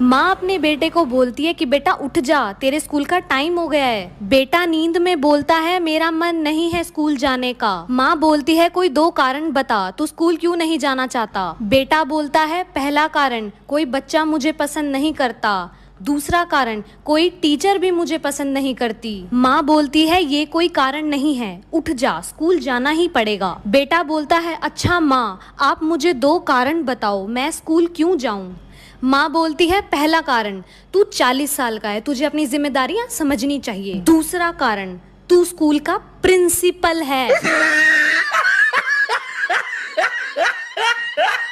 माँ अपने बेटे को बोलती है कि बेटा उठ जा तेरे स्कूल का टाइम हो गया है बेटा नींद में बोलता है मेरा मन नहीं है स्कूल जाने का माँ बोलती है कोई दो कारण बता तू स्कूल क्यों नहीं जाना चाहता बेटा बोलता है पहला कारण कोई बच्चा मुझे पसंद नहीं करता दूसरा कारण कोई टीचर भी मुझे पसंद नहीं करती माँ बोलती है ये कोई कारण नहीं है उठ जा स्कूल जाना ही पड़ेगा बेटा बोलता है अच्छा माँ आप मुझे दो कारण बताओ मैं स्कूल क्यों जाऊँ माँ बोलती है पहला कारण तू चालीस साल का है तुझे अपनी जिम्मेदारियां समझनी चाहिए दूसरा कारण तू स्कूल का प्रिंसिपल है